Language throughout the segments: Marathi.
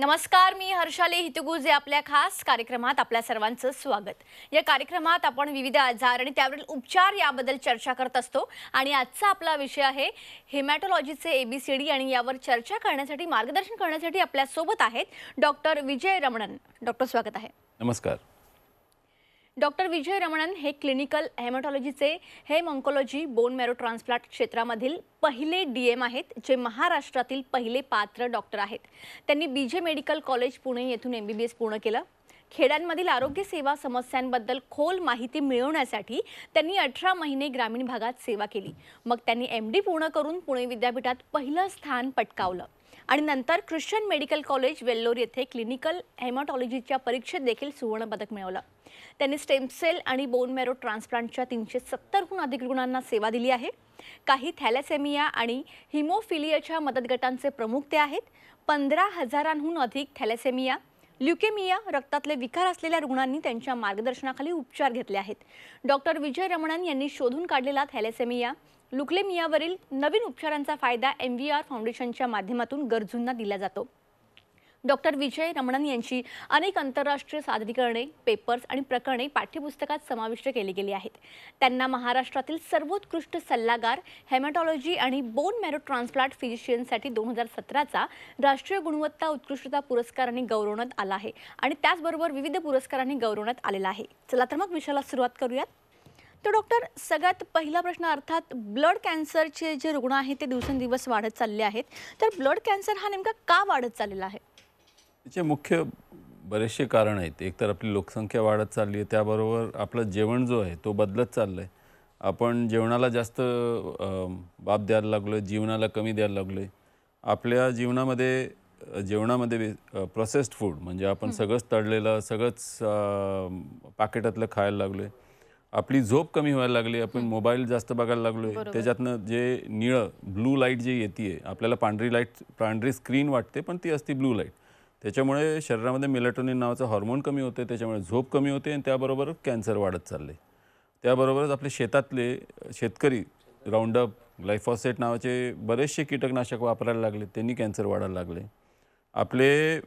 नमस्कार मी हर्षाली हितगुजे आपल्या खास कार्यक्रमात आपल्या सर्वांचं स्वागत या कार्यक्रमात आपण विविध आजार आणि त्यावरील उपचार याबद्दल चर्चा करत असतो आणि आजचा आपला विषय आहे हेमॅटॉलॉजीचे ए बी सी डी आणि यावर चर्चा करण्यासाठी मार्गदर्शन करण्यासाठी आपल्यासोबत आहेत डॉक्टर विजय रमणन डॉक्टर स्वागत आहे नमस्कार डॉक्टर विजय रमणन हे क्लिनिकल हेमॅटॉलॉजीचे hem oncology bone marrow transplant क्षेत्रामधील पहिले डी एम आहेत जे महाराष्ट्रातील पहिले पात्र डॉक्टर आहेत त्यांनी B J medical college Pune येथून एम बी बी एस पूर्ण केलं खेड्यांमधील आरोग्य सेवा समस्यांबद्दल खोल माहिती मिळवण्यासाठी त्यांनी अठरा महिने ग्रामीण भागात सेवा केली मग त्यांनी एम डी पूर्ण करून पुणे विद्यापीठात पहिलं स्थान पटकावलं आणि नंतर ख्रिश्चन मेडिकल कॉलेज वेल्लोर येथे क्लिनिकल हेमाटॉलॉजीच्या परीक्षेत देखील सुवर्ण पदक मिळवलं त्यांनी स्टेमसेल आणि बोन मॅरो ट्रान्सप्लांटच्या तीनशे सत्तरहून अधिक रुग्णांना सेवा दिली आहे काही थॅलेसेमिया आणि हिमोफिलियाच्या गटांचे प्रमुख ते आहेत पंधरा हजारांहून अधिक थॅलेसेमिया ल्युकेमिया रक्तातले विकार असलेल्या रुग्णांनी त्यांच्या मार्गदर्शनाखाली उपचार घेतले आहेत डॉक्टर विजय रमणन यांनी शोधून काढलेला थॅलेसेमिया लुकलेमियावरील नवीन उपचारांचा फायदा एम व्ही आर फाउंडेशनच्या माध्यमातून गरजूंना दिला जातो डॉक्टर विजय रमणन यांची अनेक आंतरराष्ट्रीय सादरीकरणे पेपर्स आणि प्रकरणे पाठ्यपुस्तकात समाविष्ट केली गेली आहेत त्यांना महाराष्ट्रातील सर्वोत्कृष्ट सल्लागार हेमॅटॉलॉजी आणि बोन मॅरो ट्रान्सप्लांट फिजिशियनसाठी दोन हजार सतराचा राष्ट्रीय गुणवत्ता उत्कृष्टता पुरस्कारांनी गौरवण्यात आला आहे आणि त्याचबरोबर विविध पुरस्कारांनी गौरवण्यात आलेला आहे चला तर मग विषयाला सुरुवात करूयात तर डॉक्टर सगळ्यात पहिला प्रश्न अर्थात ब्लड कॅन्सरचे जे रुग्ण आहेत ते दिवसेंदिवस वाढत चालले आहेत तर ब्लड कॅन्सर हा नेमका का वाढत चाललेला आहे त्याचे मुख्य बरेचसे कारण आहेत एकतर आपली लोकसंख्या वाढत चालली आहे त्याबरोबर आपलं जेवण जो आहे तो बदलत चाललं आहे आपण जेवणाला जास्त बाब द्यायला लागलो आहे जीवनाला कमी द्यायला लागलो आहे आपल्या जीवनामध्ये जेवणामध्ये प्रोसेस्ड फूड म्हणजे आपण सगळंच तळलेलं सगळंच पाकिटातलं खायला लागलो आहे आपली झोप कमी व्हायला लागली आपण मोबाईल जास्त बघायला आहे त्याच्यातनं जे निळं ब्लू लाईट जे येते आपल्याला पांढरी लाईट पांढरी स्क्रीन वाटते पण ती असते ब्लू लाईट त्याच्यामुळे शरीरामध्ये मिलेटोनिन नावाचं हॉर्मोन कमी होते त्याच्यामुळे झोप कमी होते आणि त्याबरोबर कॅन्सर वाढत चालले त्याबरोबरच आपले शेतातले शेतकरी राऊंडअप ग्लायफॉसेट नावाचे बरेचसे कीटकनाशक वापरायला लागले त्यांनी कॅन्सर वाढायला लागले आपले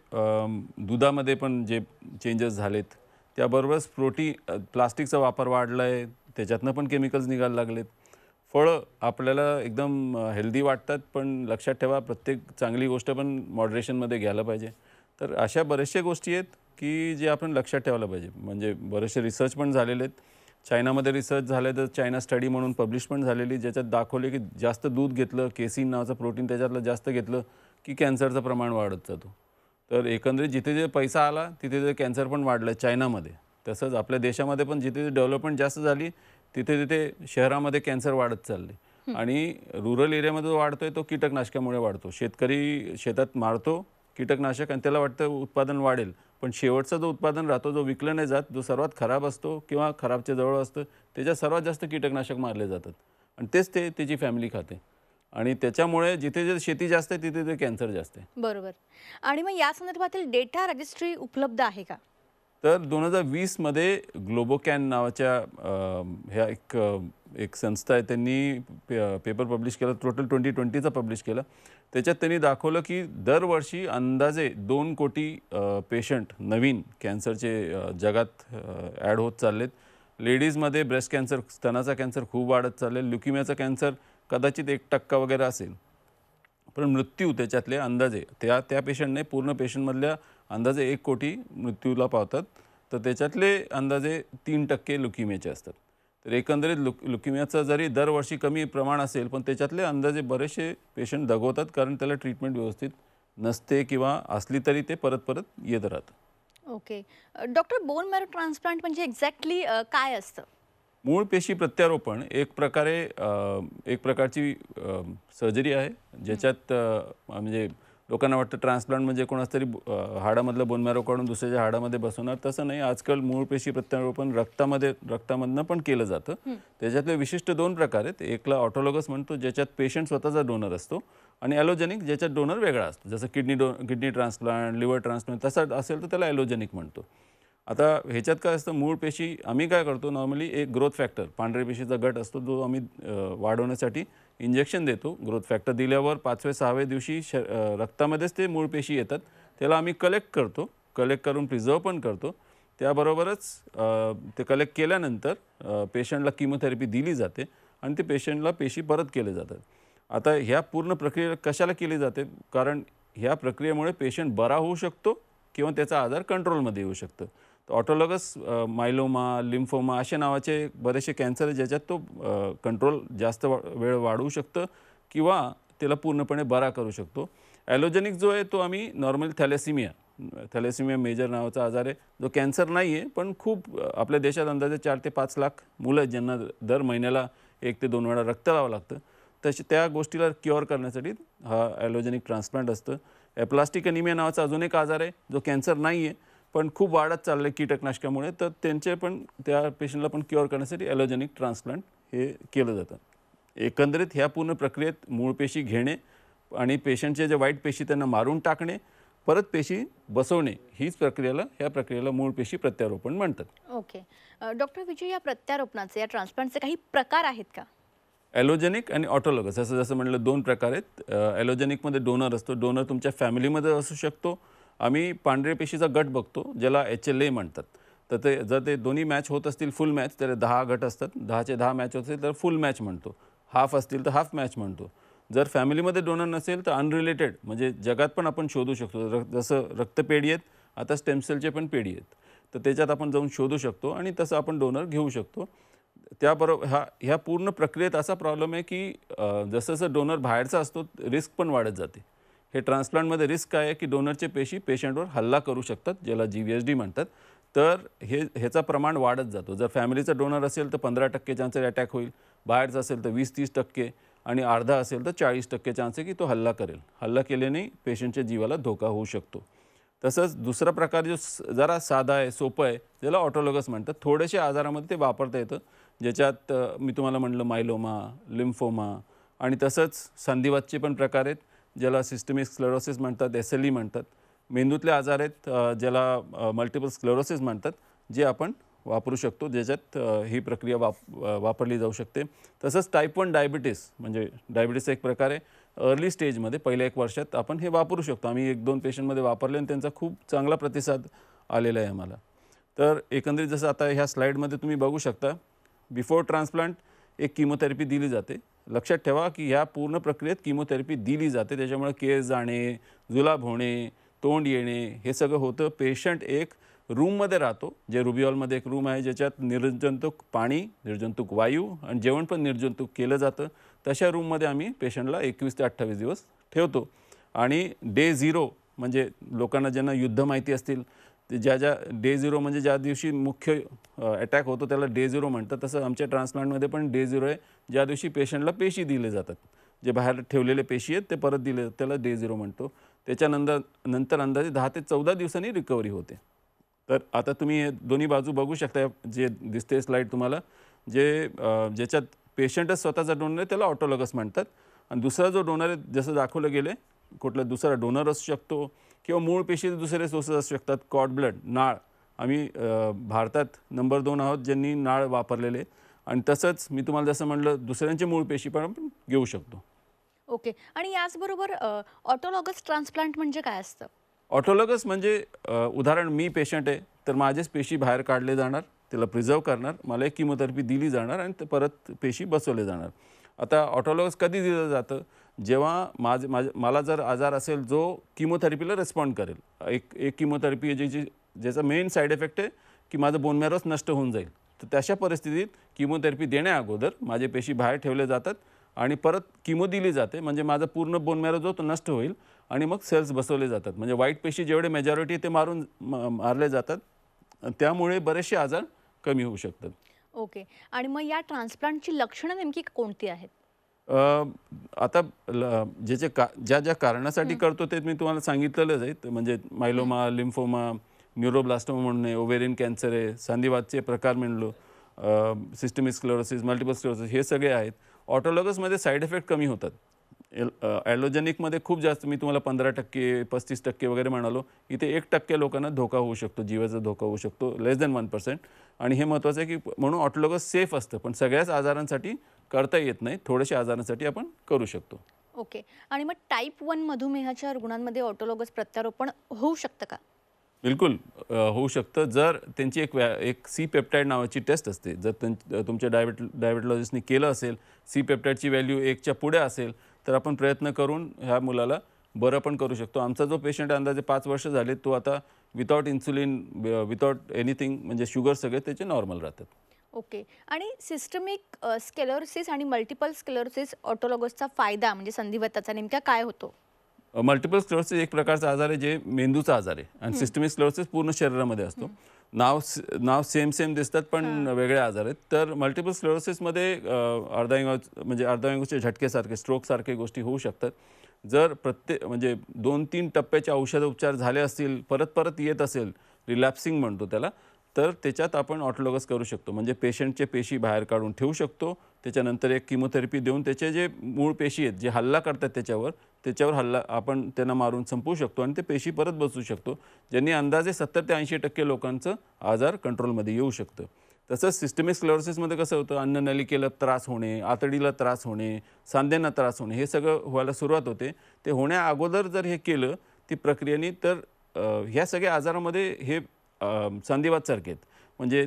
दुधामध्ये पण जे चेंजेस झालेत त्याबरोबरच प्रोटी प्लास्टिकचा वापर वाढला आहे त्याच्यातनं पण केमिकल्स निघायला लागलेत फळं आपल्याला एकदम हेल्दी वाटतात पण लक्षात ठेवा प्रत्येक चांगली गोष्ट पण मॉडरेशनमध्ये घ्यायला पाहिजे तर अशा बऱ्याचशा गोष्टी आहेत की जे आपण लक्षात ठेवायला पाहिजे म्हणजे बरेचसे रिसर्च पण झालेले आहेत चायनामध्ये रिसर्च झाले तर चायना स्टडी म्हणून पब्लिश पण झालेली ज्याच्यात दाखवले की जास्त दूध घेतलं केसिन नावाचं प्रोटीन त्याच्यातलं जास्त घेतलं की कॅन्सरचं प्रमाण वाढत जातो तर एकंदरीत जिथे जिथे पैसा आला तिथे तिथे कॅन्सर पण वाढलं चायनामध्ये तसंच आपल्या देशामध्ये पण जिथे जिथे डेव्हलपमेंट जास्त झाली तिथे तिथे शहरामध्ये कॅन्सर वाढत चालले आणि रुरल एरियामध्ये जो वाढतोय तो कीटकनाशकामुळे वाढतो शेतकरी शेतात मारतो कीटकनाशक आणि त्याला वाटतं उत्पादन वाढेल पण शेवटचा जो उत्पादन राहतो जो विकला नाही जात जो सर्वात खराब असतो किंवा खराबच्या जवळ असतं त्याच्यात सर्वात जास्त कीटकनाशक मारले जातात आणि तेच ते त्याची फॅमिली खाते आणि त्याच्यामुळे जिथे जिथे शेती जास्त आहे तिथे तिथे कॅन्सर जास्त आहे बरोबर आणि मग या संदर्भातील डेटा रजिस्ट्री उपलब्ध आहे का तर दोन हजार वीसमध्ये ग्लोबोकॅन नावाच्या ह्या एक एक संस्था आहे त्यांनी पे पेपर पब्लिश केला टोटल ट्वेंटी ट्वेंटीचा पब्लिश केला त्याच्यात त्यांनी दाखवलं की दरवर्षी अंदाजे दोन कोटी पेशंट नवीन कॅन्सरचे जगात ॲड होत चाललेत लेडीजमध्ये ब्रेस्ट कॅन्सर स्तनाचा कॅन्सर खूप वाढत चालले ल्युकिमियाचा कॅन्सर कदाचित एक टक्का वगैरे असेल पण मृत्यू त्याच्यातले अंदाजे त्या त्या पेशंटने पूर्ण पेशंटमधल्या अंदाजे एक कोटी मृत्यूला पावतात तर त्याच्यातले अंदाजे तीन टक्के लुकिमियाचे असतात तर एकंदरीत लुक लुकिमियाचा जरी दरवर्षी कमी प्रमाण असेल पण त्याच्यातले अंदाजे बरेचसे पेशंट दगवतात कारण त्याला ट्रीटमेंट व्यवस्थित नसते किंवा असली तरी ते परत परत येत राहतं okay doctor bone marrow transplant म्हणजे एक्झॅक्टली काय असतं मूळ पेशी प्रत्यारोपण एक प्रकारे एक प्रकारची सर्जरी आहे ज्याच्यात म्हणजे लोकांना वाटतं ट्रान्सप्लांट म्हणजे कोणाच तरी हाडामधलं बोनमॅरो काढून दुसऱ्याच्या हाडामध्ये बसवणार तसं नाही आजकाल मूळ पेशी प्रत्यारोपण रक्तामध्ये रक्तामधनं पण केलं जातं त्याच्यातले विशिष्ट दोन प्रकार आहेत एकला ऑटोलॉगस म्हणतो ज्याच्यात पेशंट स्वतःचा डोनर असतो आणि ॲलोजेनिक ज्याच्यात डोनर वेगळा असतो जसं किडनी डो किडनी ट्रान्सप्लांट लिव्हर ट्रान्सप्लांट तसं असेल तर त्याला ॲलोजेनिक म्हणतो आता ह्याच्यात काय असतं मूळ पेशी आम्ही काय करतो नॉर्मली एक ग्रोथ फॅक्टर पांढरे पेशीचा गट असतो जो आम्ही वाढवण्यासाठी इंजेक्शन देतो ग्रोथ फॅक्टर दिल्यावर पाचवे सहावे दिवशी श रक्तामध्येच ते मूळ पेशी येतात त्याला आम्ही कलेक्ट करतो कलेक्ट करून प्रिझर्व पण करतो त्याबरोबरच ते कलेक्ट केल्यानंतर पेशंटला किमोथेरपी दिली जाते आणि ते पेशंटला पेशी परत केले जातात आता ह्या पूर्ण प्रक्रिया कशाला केली जाते कारण ह्या प्रक्रियेमुळे पेशंट बरा होऊ शकतो किंवा त्याचा आजार कंट्रोलमध्ये येऊ शकतो ऑटोलॉगस मायलोमा लिम्फोमा अशा नावाचे बरेचसे कॅन्सर आहे ज्याच्यात तो कंट्रोल जास्त वेळ वाढवू शकतं किंवा त्याला पूर्णपणे बरा करू शकतो ॲलोजेनिक जो आहे तो आम्ही नॉर्मल थॅलेसिमिया थॅलेसिमिया मेजर नावाचा आजार आहे जो कॅन्सर नाही आहे पण खूप आपल्या देशात अंदाजे चार ते पाच लाख मुलं आहेत ज्यांना दर महिन्याला एक ते दोन वेळा रक्त लावावं लागतं तसे त्या गोष्टीला क्युअर करण्यासाठी हा ॲलोजेनिक ट्रान्सप्लांट असतं ॲप्लास्टिक अनिमिया नावाचा अजून एक आजार आहे जो कॅन्सर नाही आहे पण खूप वाढत चाललं आहे कीटकनाशकामुळे तर त्यांचे पण त्या पेशंटला पण क्युअर करण्यासाठी ॲलोजेनिक ट्रान्सप्लांट हे केलं जातं एकंदरीत ह्या पूर्ण प्रक्रियेत मूळ पेशी घेणे आणि पेशंटचे जे वाईट पेशी त्यांना मारून टाकणे परत पेशी बसवणे हीच प्रक्रियेला ह्या प्रक्रियेला मूळ पेशी प्रत्यारोपण म्हणतात ओके डॉक्टर विजय या प्रत्यारोपणाचे या ट्रान्सप्लांटचे काही प्रकार आहेत का ॲलोजेनिक आणि ऑटोलॉगस असं जसं म्हटलं दोन प्रकार आहेत ॲलोजेनिकमध्ये डोनर असतो डोनर तुमच्या फॅमिलीमध्ये असू शकतो आम्ही पांढरे पेशीचा गट बघतो ज्याला एच एल ए म्हणतात तर ते जर ते दोन्ही मॅच होत असतील फुल मॅच तर दहा गट असतात दहाचे दहा मॅच होत असतील तर फुल मॅच म्हणतो हाफ असतील तर हाफ मॅच म्हणतो जर फॅमिलीमध्ये डोनर नसेल तर अनरिलेटेड म्हणजे जगात पण आपण शोधू शकतो रक् जसं रक्तपेढी आहेत आता स्टेमसेलचे पण पेढी आहेत तर त्याच्यात आपण जाऊन शोधू शकतो आणि तसं आपण डोनर घेऊ शकतो त्याबरोबर हा ह्या पूर्ण प्रक्रियेत असा प्रॉब्लेम आहे की जसं जसं डोनर बाहेरचा असतो रिस्क पण वाढत जाते हे ट्रान्सप्लांटमध्ये रिस्क काय आहे की डोनरचे पेशी पेशंटवर हल्ला करू शकतात ज्याला जी व्ही एस डी म्हणतात तर हे ह्याचा प्रमाण वाढत जातो जर फॅमिलीचा डोनर असेल तर पंधरा टक्के चान्सेस अटॅक होईल बाहेरचा असेल तर वीस तीस टक्के आणि अर्धा असेल तर चाळीस टक्के चान्स आहे की तो हल्ला करेल हल्ला केल्याने पेशंटच्या जीवाला धोका होऊ शकतो तसंच दुसरा प्रकार जो जरा साधा आहे सोपं आहे ज्याला ऑटोलॉगस म्हणतात थोडेसे आजारामध्ये ते वापरता येतं ज्याच्यात मी तुम्हाला म्हटलं मायलोमा लिम्फोमा आणि तसंच संधिवातचे पण प्रकार आहेत ज्याला सिस्टमिक स्क्लेरोसिस म्हणतात एस एल ई म्हणतात मेंदूतले आजार आहेत ज्याला मल्टिपल स्क्लेरोसिस म्हणतात जे आपण वापरू शकतो ज्याच्यात ही प्रक्रिया वाप वापरली जाऊ शकते तसंच टाईप वन डायबिटीस म्हणजे डायबिटीस एक प्रकारे अर्ली स्टेजमध्ये पहिल्या एक वर्षात आपण हे वापरू शकतो आम्ही एक दोन पेशंटमध्ये वापरले आणि त्यांचा खूप चांगला प्रतिसाद आलेला आहे आम्हाला तर एकंदरीत जसं आता ह्या स्लाईडमध्ये तुम्ही बघू शकता बिफोर ट्रान्सप्लांट एक किमोथेरपी दिली जाते लक्षात ठेवा की ह्या पूर्ण प्रक्रियेत किमोथेरपी दिली जाते त्याच्यामुळे केस जाणे जुलाब होणे तोंड येणे हे सगळं होतं पेशंट एक रूममध्ये राहतो जे रुबिऑलमध्ये एक रूम आहे ज्याच्यात निर्जंतुक पाणी निर्जंतुक वायू आणि जेवण पण निर्जंतुक केलं जातं तशा रूममध्ये आम्ही पेशंटला एकवीस ते अठ्ठावीस दिवस ठेवतो आणि डे झिरो म्हणजे लोकांना ज्यांना युद्ध माहिती असतील ते ज्या ज्या डे झिरो म्हणजे ज्या दिवशी मुख्य अटॅक होतो त्याला डे झिरो म्हणतात तसं आमच्या ट्रान्सप्लांटमध्ये पण डे झिरो आहे ज्या दिवशी पेशंटला पेशी दिले जातात जे बाहेर ठेवलेले पेशी आहेत ते परत दिले त्याला डे झिरो म्हणतो त्याच्यानंतर नंतर अंदाजे दहा ते चौदा दिवसांनी रिकव्हरी होते तर आता तुम्ही हे दोन्ही बाजू बघू शकता जे दिसते स्लाईड तुम्हाला जे ज्याच्यात पेशंटच स्वतःचा डोनर आहे त्याला ऑटोलॉगस म्हणतात आणि दुसरा जो डोनर आहे जसं दाखवलं गेलं कुठला दुसरा डोनर असू शकतो किंवा मूळ पेशी दुसरे सोर्सेस असू शकतात कॉड ब्लड नाळ आम्ही भारतात नंबर दोन आहोत ज्यांनी नाळ वापरलेले आणि तसंच मी तुम्हाला जसं म्हटलं दुसऱ्यांचे मूळ पेशी पण आपण घेऊ शकतो ओके आणि याचबरोबर ऑटोलॉगस ट्रान्सप्लांट म्हणजे काय असतं ऑटोलॉगस म्हणजे उदाहरण मी पेशंट आहे तर माझेच पेशी बाहेर काढले जाणार त्याला प्रिझर्व करणार मला एक किमोथेरपी दिली जाणार आणि परत पेशी बसवले जाणार आता ऑटोलॉगस कधी दिलं जातं जेव्हा माझ माझ मला जर आजार असेल जो किमोथेरपीला रेस्पॉन्ड करेल एक एक किमोथेरपी ज्याची ज्याचा मेन साईड इफेक्ट आहे की माझं बोनमॅरोच नष्ट होऊन जाईल तर तशा परिस्थितीत किमोथेरपी देण्याअगोदर माझे पेशी बाहेर ठेवले जातात आणि परत किमो दिली जाते म्हणजे माझा पूर्ण बोनमॅरो जो तो नष्ट होईल आणि मग सेल्स बसवले जातात म्हणजे वाईट पेशी जेवढे मेजॉरिटी ते मारून मारले जातात त्यामुळे बरेचसे आजार कमी होऊ शकतात ओके आणि मग या ट्रान्सप्लांटची लक्षणं नेमकी कोणती आहेत आता जे जे का ज्या ज्या कारणासाठी करतो ते मी तुम्हाला सांगितलेलंच आहे म्हणजे मायलोमा लिम्फोमा न्युरोब्लास्टोमा म्हणून आहे कॅन्सर आहे सांधीवादचे प्रकार म्हणलो सिस्टमिक स्क्लोरोसिस मल्टिपल स्क्लोरोसिस हे सगळे आहेत ऑटोलॉगसमध्ये साईड इफेक्ट कमी होतात ॲलोजेनिकमध्ये खूप जास्त मी तुम्हाला पंधरा टक्के पस्तीस टक्के वगैरे म्हणालो इथे एक टक्के लोकांना धोका होऊ शकतो जीवाचा धोका होऊ शकतो लेस दॅन वन पर्सेंट आणि हे महत्त्वाचं आहे की म्हणून ऑटोलॉगस सेफ असतं पण सगळ्याच आजारांसाठी करता येत नाही थोड्याशा आजारांसाठी आपण करू शकतो ओके आणि मग टाईप वन मधुमेहाच्या रुग्णांमध्ये ऑटोलॉगस प्रत्यारोपण होऊ शकतं का बिलकुल होऊ शकतं जर त्यांची एक व्या एक सी पेप्टाईड नावाची टेस्ट असते जर त्यां तुमच्या डायबेट डायबेटॉलॉजिस्टने केलं असेल सी पेप्टाईडची व्हॅल्यू एकच्या पुढे असेल तर आपण प्रयत्न करून ह्या मुलाला बरं पण करू शकतो आमचा जो पेशंट अंदाजे पाच वर्ष झाले तो आता विदाउट इन्सुलिन विदाउट एनिथिंग म्हणजे शुगर सगळे त्याचे नॉर्मल राहतात ओके आणि सिस्टमिक स्केलोरसिस आणि मल्टिपल स्केलोरसिस ऑटोलॉगसचा फायदा म्हणजे संधिवताचा नेमका काय होतो मल्टिपल स्क्लेरोसिस एक प्रकारचा आजार आहे जे मेंदूचा आजार आहे आणि सिस्टमिक स्क्लेरोसिस पूर्ण शरीरामध्ये असतो नाव नाव सेम सेम दिसतात पण वेगळे आजार आहेत तर मल्टिपल मध्ये अर्धांग म्हणजे अर्धांगचे झटकेसारखे स्ट्रोकसारखे गोष्टी होऊ शकतात जर प्रत्येक म्हणजे दोन तीन टप्प्याचे औषध उपचार झाले असतील परत परत येत असेल रिलॅप्सिंग म्हणतो त्याला तर त्याच्यात आपण ऑटोलॉगस करू शकतो म्हणजे पेशंटचे पेशी बाहेर काढून ठेवू शकतो त्याच्यानंतर एक किमोथेरपी देऊन त्याचे जे मूळ पेशी आहेत जे हल्ला करतात त्याच्यावर त्याच्यावर हल्ला आपण त्यांना मारून संपवू शकतो आणि ते पेशी परत बसू शकतो ज्यांनी अंदाजे सत्तर ते ऐंशी टक्के लोकांचं आजार कंट्रोलमध्ये येऊ शकतं तसंच सिस्टमिक स्क्लेरोसिसमध्ये कसं होतं नलिकेला त्रास होणे आतडीला त्रास होणे सांध्यांना त्रास होणे हे सगळं व्हायला सुरुवात होते ते होण्या अगोदर जर हे केलं ती प्रक्रियेने तर ह्या सगळ्या आजारामध्ये हे सांधेवादसारखे आहेत म्हणजे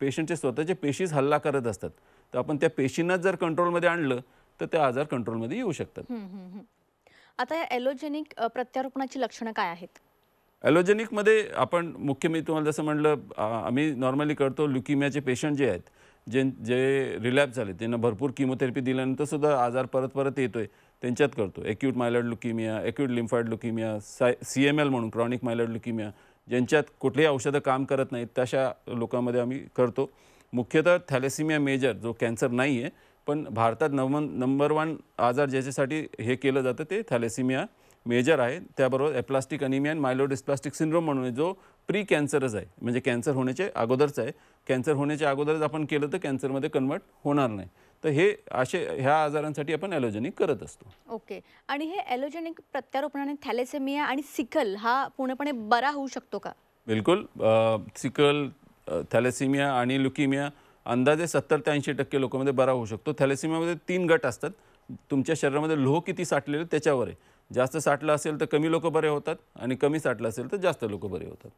पेशंटचे स्वतःचे पेशीज हल्ला करत असतात तर आपण त्या पेशींनाच जर कंट्रोलमध्ये आणलं तर ते आजार कंट्रोलमध्ये येऊ शकतात आता या एलोजेनिक प्रत्यारोपणाची लक्षणं काय आहेत ॲलोजेनिकमध्ये आपण मुख्य मी तुम्हाला जसं म्हटलं आम्ही नॉर्मली करतो ल्युकिमियाचे पेशंट जे आहेत जे जे रिलॅप्स झाले त्यांना भरपूर किमोथेरपी दिल्यानंतर सुद्धा आजार परत परत येतो आहे त्यांच्यात करतो acute myeloid leukaemia acute lymphoid leukaemia साय सी एम एल म्हणून क्रॉनिक मायलॉड लुकिमिया ज्यांच्यात कुठलीही औषधं काम करत नाहीत तशा लोकांमध्ये आम्ही करतो मुख्यतः थॅलेसिमिया मेजर जो कॅन्सर नाही आहे पण भारतात नम नंबर वन आजार ज्याच्यासाठी हे केलं जातं ते थॅलेसिमिया मेजर आहे त्याबरोबर एप्लास्टिक अनिमिया आणि मायलोडिस्प्लास्टिक सिंड्रोम म्हणून जो प्री कॅन्सरच आहे म्हणजे कॅन्सर होण्याचे अगोदरच आहे कॅन्सर होण्याच्या अगोदरच आपण केलं तर कॅन्सरमध्ये कन्वर्ट होणार नाही तर हे असे ह्या आजारांसाठी आपण ॲलोजेनिक करत असतो ओके आणि हे ॲलोजेनिक प्रत्यारोपणाने थॅलेसेमिया आणि सिकल हा पूर्णपणे बरा होऊ शकतो का बिलकुल सिकल थॅलेसिमिया आणि लुकिमिया अंदाजे सत्तर ते ऐंशी टक्के लोकांमध्ये बरा होऊ शकतो थॅलेसिमियामध्ये तीन गट असतात तुमच्या शरीरामध्ये लोह किती साठलेले त्याच्यावर आहे जास्त साठलं असेल तर कमी लोक बरे होतात आणि कमी साठलं असेल तर जास्त लोक बरे होतात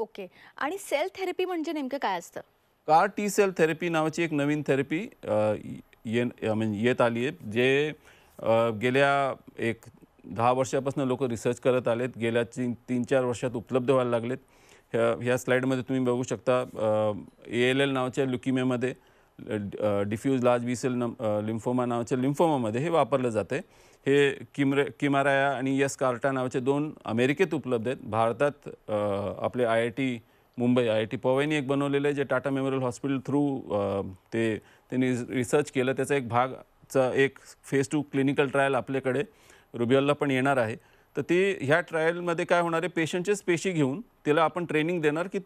ओके आणि सेल थेरपी म्हणजे नेमकं काय असतं कार टी सेल थेरपी नावाची एक नवीन थेरपी ये म्हणजे येत आली आहे जे गेल्या एक दहा वर्षापासून लोक रिसर्च करत आलेत गेल्या तीन तीन चार वर्षात उपलब्ध व्हायला लागलेत ह्या ह्या स्लाईडमध्ये तुम्ही बघू शकता ए एल एल नावाच्या लुकिमेमध्ये डिफ्यूज लार्ज बी सेल नम लिम्फोमा नावाच्या लिम्फोमामध्ये हे वापरलं जातं आहे हे किमरे किमाराया आणि यस कार्टा नावाचे दोन अमेरिकेत उपलब्ध आहेत भारतात आपले I I T Mumbai I I T पवईनी एक बनवलेलं आहे जे टाटा मेमोरियल हॉस्पिटल थ्रू ते त्यांनी रिसर्च केलं त्याचा एक भागचा एक फेज टू क्लिनिकल ट्रायल आपल्याकडे रुबिअलला पण येणार आहे तर ते ह्या ट्रायलमध्ये काय होणार आहे पेशंटचेच पेशी घेऊन तिला आपण ट्रेनिंग देणार की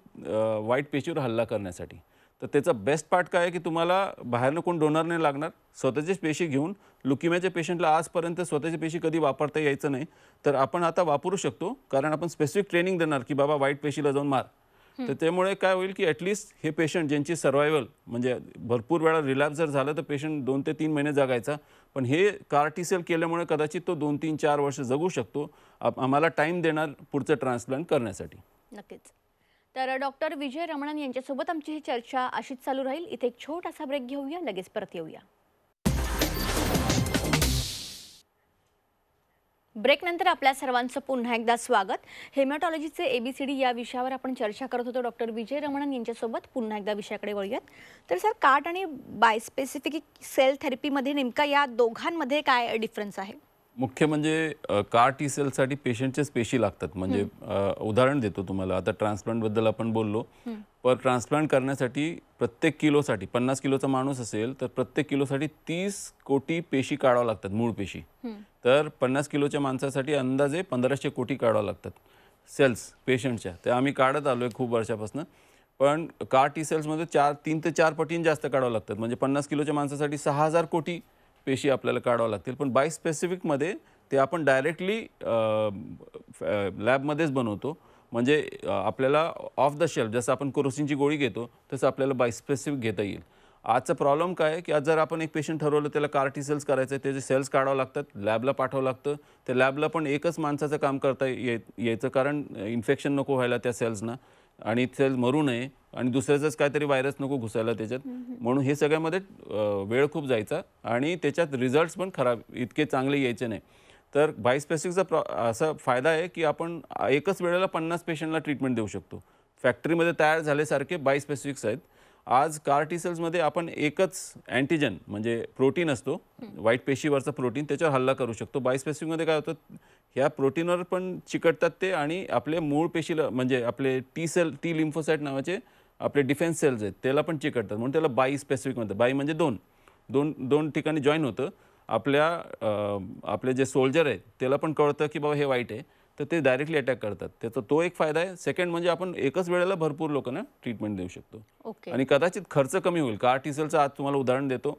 वाईट पेशीवर हल्ला करण्यासाठी तर त्याचा बेस्ट पार्ट काय आहे की तुम्हाला बाहेरनं कोण डोनर नाही लागणार स्वतःचेच पेशी घेऊन लुकिम्याच्या पेशंटला आजपर्यंत स्वतःचे पेशी कधी वापरता यायचं नाही तर आपण आता वापरू शकतो कारण आपण स्पेसिफिक ट्रेनिंग देणार की बाबा वाईट पेशीला जाऊन मार तर त्यामुळे काय होईल की ॲटलिस्ट हे पेशंट ज्यांची सर्वायवल म्हणजे भरपूर वेळा रिलॅप्स जर झालं तर पेशंट दोन ते तीन महिने जगायचा पण हे कार्टिसेल केल्यामुळे कदाचित तो दोन तीन चार वर्ष जगू शकतो आम्हाला टाईम देणार पुढचं ट्रान्सप्लांट करण्यासाठी नक्कीच तर डॉक्टर विजय रमणन यांच्यासोबत आमची ही चर्चा अशीच चालू राहील इथे एक छोटासा ब्रेक घेऊया लगेच परत येऊया ब्रेकनंतर आपल्या सर्वांचं पुन्हा एकदा स्वागत हेमॅटॉलॉजीचे एबीसीडी या विषयावर आपण चर्चा करत होतो डॉक्टर विजय रमणन यांच्यासोबत पुन्हा एकदा विषयाकडे वळूयात तर सर कार्ट आणि बायस्पेसिफिक सेल थेरपीमध्ये नेमका या दोघांमध्ये काय डिफरन्स आहे मुख्य म्हणजे कार टी सेलसाठी पेशंटचे पेशी लागतात म्हणजे उदाहरण देतो तुम्हाला आता ट्रान्सप्लांटबद्दल आपण बोललो पर ट्रान्सप्लांट करण्यासाठी प्रत्येक किलोसाठी पन्नास किलोचा माणूस असेल तर प्रत्येक किलोसाठी तीस कोटी पेशी काढावं लागतात मूळ पेशी तर पन्नास किलोच्या माणसासाठी अंदाजे पंधराशे कोटी काढावं लागतात सेल्स पेशंटच्या त्या आम्ही काढत आलो आहे खूप वर्षापासून पण कार टी सेल्समध्ये चार तीन ते चार पटीन जास्त काढावं लागतात म्हणजे पन्नास किलोच्या माणसासाठी सहा हजार कोटी पेशी आपल्याला काढावं लागतील पण बायस्पेसिफिकमध्ये ते आपण डायरेक्टली लॅबमध्येच बनवतो म्हणजे आपल्याला ऑफ द शेल्फ जसं आपण कोरोसिनची गोळी घेतो तसं आपल्याला बायस्पेसिफिक घेता येईल आजचा प्रॉब्लेम काय की आज जर आपण एक पेशंट ठरवलं त्याला कार्टी सेल्स करायचं आहे त्याचे सेल्स काढावं लागतात लॅबला पाठवावं लागतं त्या लॅबला पण एकच माणसाचं काम करता ये यायचं कारण इन्फेक्शन नको व्हायला त्या सेल्सना आणि सेल मरू नये आणि दुसऱ्याचंच काहीतरी व्हायरस नको घुसायला त्याच्यात म्हणून हे सगळ्यामध्ये वेळ खूप जायचा आणि त्याच्यात रिझल्ट्स पण खराब इतके चांगले यायचे नाही तर बायस्पेसिकचा प्रॉ असा फायदा आहे की आपण एकच वेळेला पन्नास पेशंटला ट्रीटमेंट देऊ शकतो फॅक्टरीमध्ये तयार झाल्यासारखे बायस्पेसिफिक्स आहेत आज सेल्स मध्ये आपण एकच अँटीजन म्हणजे प्रोटीन असतो वाईट पेशीवरचा प्रोटीन त्याच्यावर हल्ला करू शकतो बायस्पेसिफिकमध्ये काय होतं ह्या प्रोटीनवर पण चिकटतात ते आणि आपले मूळ पेशीला म्हणजे आपले टी सेल टी लिम्फोसाईट नावाचे आपले डिफेन्स सेल्स आहेत त्याला पण चिकटतात म्हणून त्याला बाई स्पेसिफिक म्हणतात बाई म्हणजे दोन दोन दोन ठिकाणी जॉईन होतं आपल्या आपले जे सोल्जर आहेत त्याला पण कळतं की बाबा हे वाईट आहे तर ते डायरेक्टली अटॅक करतात त्याचा तो एक फायदा आहे सेकंड म्हणजे आपण एकच वेळेला भरपूर लोकांना ट्रीटमेंट देऊ शकतो आणि कदाचित खर्च कमी होईल कार टी आज तुम्हाला उदाहरण देतो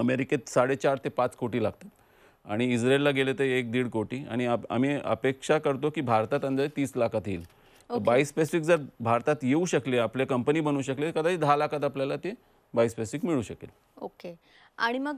अमेरिकेत साडेचार ते पाच कोटी लागतात आणि इस्रेलला गेले तर एक दीड कोटी आणि आम्ही अपेक्षा करतो की भारतात अंदाजे तीस लाखात येईल okay. जर भारतात येऊ शकले आपले कंपनी बनवू शकले कदाचित दहा लाखात आपल्याला ते बाय स्पेसिफिक मिळू शकेल ओके आणि मग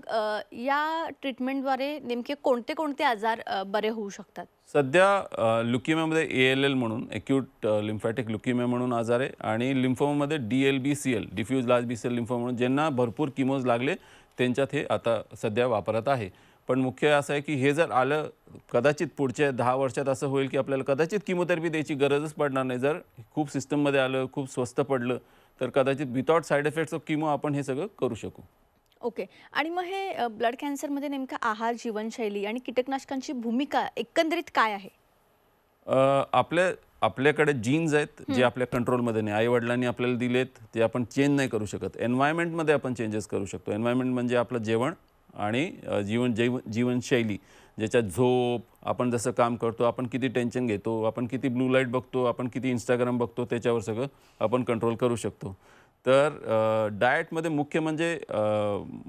या ट्रीटमेंटद्वारे नेमके कोणते कोणते आजार बरे होऊ शकतात सध्या लुकिमेमध्ये ए एल एल म्हणून एक्यूट लिम्फॅटिक लुकिमे म्हणून आजार आहे आणि लिम्फोममध्ये D L B C L diffuse large B C L lymphoma म्हणून ज्यांना भरपूर किमोज लागले त्यांच्यात हे आता सध्या वापरत आहे पण मुख्य असं आहे की हे जर आलं कदाचित पुढच्या दहा वर्षात असं होईल की आपल्याला कदाचित किमोथेरपी द्यायची गरजच पडणार नाही जर खूप सिस्टममध्ये आलं खूप स्वस्त पडलं तर कदाचित without side effects of chemo आपण हे सगळं करू शकू ओके आणि मग हे ब्लड कॅन्सरमध्ये नेमका आहार जीवनशैली आणि कीटकनाशकांची भूमिका एकंदरीत काय आहे आपल्या आपल्याकडे जीन्स आहेत जे आपल्या कंट्रोलमध्ये नाही आई वडिलांनी आपल्याला दिलेत ते आपण चेंज नाही करू शकत एन्व्हायरमेंटमध्ये आपण चेंजेस करू शकतो एन्व्हायरमेंट म्हणजे आपलं जेवण आणि जीवन जैव जीवनशैली ज्याच्यात झोप आपण जसं काम करतो आपण किती टेन्शन घेतो आपण किती ब्लू लाईट बघतो आपण किती इंस्टाग्राम बघतो त्याच्यावर सगळं आपण कंट्रोल करू शकतो तर मध्ये मुख्य म्हणजे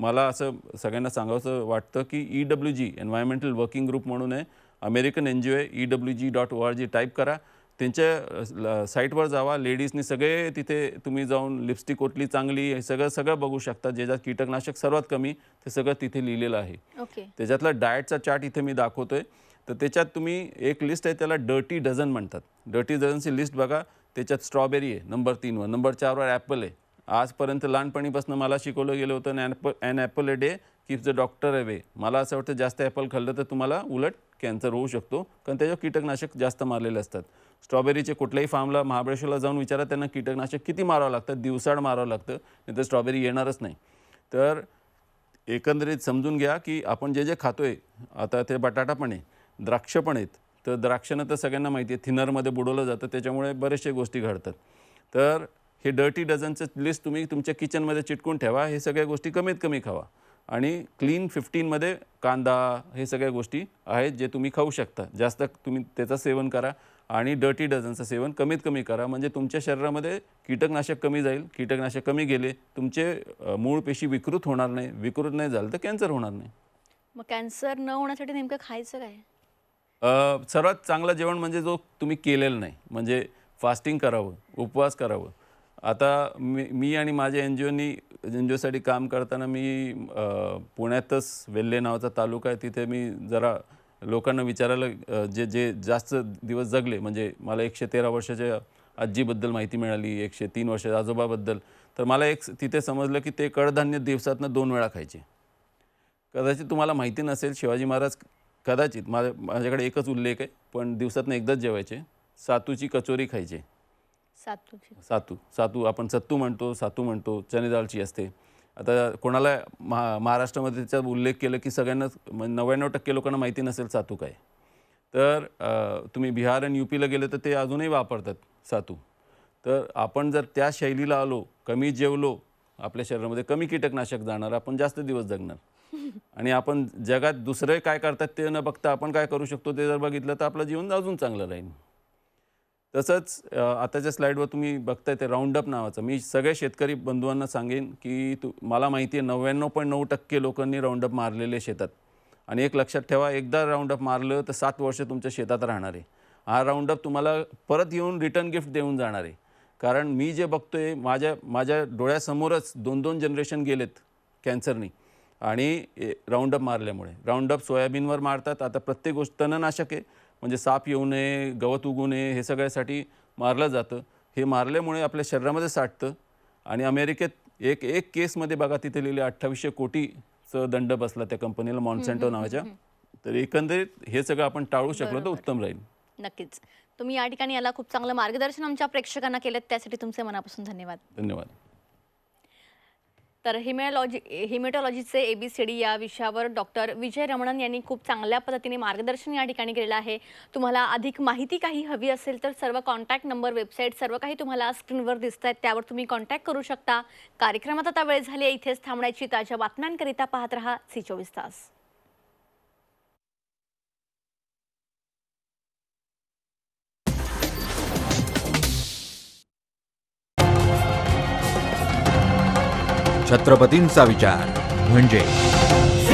मला असं सगळ्यांना सांगावंसं वाटतं की E W G environmental working group म्हणून आहे American N G O E W G dot O R G type करा त्यांच्या साईटवर जावा लेडीजनी सगळे तिथे तुम्ही जाऊन लिपस्टिक ओटली चांगली हे सगळं सगळं बघू शकता ज्याच्यात कीटकनाशक सर्वात कमी ते सगळं तिथे लिहिलेलं आहे त्याच्यातला डाएटचा चार्ट इथे मी दाखवतोय तर त्याच्यात तुम्ही एक लिस्ट आहे त्याला डर्टी डझन म्हणतात डर्टी डझनची लिस्ट बघा त्याच्यात स्ट्रॉबेरी आहे नंबर तीनवर नंबर चारवर ॲपल आहे आजपर्यंत लहानपणीपासून मला शिकवलं गेलं होतं ॲप an apple a day keeps the doctor away मला असं वाटतं जास्त ॲपल खाल्लं तर तुम्हाला उलट कॅन्सर होऊ शकतो कारण त्याच्यावर कीटकनाशक जास्त मारलेले असतात स्ट्रॉबेरीचे कुठल्याही फार्मला महाबळेश्वरला जाऊन विचारा त्यांना कीटकनाशक किती मारावं लागतं दिवसाड मारावं लागतं नाही तर स्ट्रॉबेरी येणारच नाही तर एकंदरीत समजून घ्या की आपण जे जे खातो आहे आता ते बटाटा पण आहे द्राक्ष पण आहेत तर द्राक्षानं तर सगळ्यांना माहिती आहे थिनरमध्ये बुडवलं जातं त्याच्यामुळे बरेचसे गोष्टी घडतात तर हे डर्टी डझनचं लिस्ट तुम्ही तुमच्या किचनमध्ये चिटकून ठेवा हे सगळ्या गोष्टी कमीत कमी खावा आणि क्लीन फिफ्टीनमध्ये कांदा हे सगळ्या गोष्टी आहेत जे तुम्ही खाऊ शकता जास्त तुम्ही त्याचं सेवन करा आणि डर्टी डझनचं सेवन कमीत कमी करा म्हणजे तुमच्या शरीरामध्ये कीटकनाशक कमी जाईल कीटकनाशक कमी गेले तुमचे मूळ पेशी विकृत होणार नाही विकृत नाही झालं तर कॅन्सर होणार नाही मग कॅन्सर न होण्यासाठी नेमकं खायचं काय सर्वात चांगलं जेवण म्हणजे जो तुम्ही केलेलं नाही म्हणजे फास्टिंग करावं उपवास करावं आता मी मी आणि माझ्या एन जी ओनी एन जी ओसाठी काम करताना मी पुण्यातच वेल्हे नावाचा तालुका आहे तिथे मी जरा लोकांना विचारायला जे जे जास्त दिवस जगले म्हणजे मला एकशे तेरा वर्षाच्या आजीबद्दल माहिती मिळाली एकशे तीन वर्षाच्या आजोबाबद्दल तर मला एक तिथे समजलं की ते कडधान्य दिवसातनं दोन वेळा खायचे कदाचित तुम्हाला माहिती नसेल शिवाजी महाराज कदाचित माझ्या माझ्याकडे एकच उल्लेख आहे पण दिवसातनं एकदाच जेवायचे सातूची कचोरी खायचे सातू सातू सातू आपण सत्तू म्हणतो सातू म्हणतो चणे दाळची असते आता कोणाला महा महाराष्ट्रामध्ये त्याचा उल्लेख केला की सगळ्यांनाच नव्याण्णव टक्के लोकांना माहिती नसेल सातू काय तर तुम्ही बिहार आणि यू पीला गेले तर ते अजूनही वापरतात सातू तर आपण जर त्या शैलीला आलो कमी जेवलो आपल्या शरीरामध्ये कमी कीटकनाशक जाणार आपण जास्त दिवस जगणार आणि आपण जगात दुसरे काय करतात ते न बघता आपण काय करू शकतो ते जर बघितलं तर आपलं जीवन अजून चांगलं राहील तसंच आताच्या स्लाईडवर तुम्ही बघताय ते राऊंडअप नावाचं मी सगळ्या शेतकरी बंधूंना सांगेन की तू मला माहिती आहे नव्याण्णव पॉईंट नऊ टक्के लोकांनी राऊंडअप मारलेले शेतात आणि एक लक्षात ठेवा एकदा राऊंडअप मारलं तर सात वर्ष तुमच्या शेतात राहणार आहे हा राऊंडअप तुम्हाला परत येऊन रिटर्न गिफ्ट देऊन जाणार आहे कारण मी जे बघतो आहे माझ्या माझ्या डोळ्यासमोरच दोन दोन जनरेशन गेलेत कॅन्सरनी आणि राऊंडअप मारल्यामुळे राऊंडअप सोयाबीनवर मारतात आता प्रत्येक गोष्ट तणनाशक आहे म्हणजे साप येऊ नये गवत उगू नये हे सगळ्यासाठी मारलं जातं हे मारल्यामुळे आपल्या शरीरामध्ये साठतं आणि अमेरिकेत एक एक केसमध्ये बघा तिथे लिहिले अठ्ठावीसशे कोटीचं दंड बसला त्या कंपनीला मॉन्सेंटो नावाच्या तर एकंदरीत हे सगळं आपण टाळू शकलो तर उत्तम राहील नक्कीच तुम्ही या ठिकाणी याला खूप चांगलं मार्गदर्शन आमच्या प्रेक्षकांना केलं त्यासाठी तुमचे मनापासून धन्यवाद धन्यवाद तर हिमेलॉजी हिमेटॉलॉजीचे ए बी सी डी या विषयावर डॉक्टर विजय रमणन यांनी खूप चांगल्या पद्धतीने मार्गदर्शन या ठिकाणी केलेलं आहे तुम्हाला अधिक माहिती काही हवी असेल तर सर्व कॉन्टॅक्ट नंबर वेबसाईट सर्व काही तुम्हाला स्क्रीनवर दिसत आहेत त्यावर तुम्ही कॉन्टॅक्ट करू शकता कार्यक्रमात आता वेळ झाली इथेच थांबण्याची ताज्या बातम्यांकरिता पाहत रहा सी चोवीस तास छत्रपतींचा विचार म्हणजे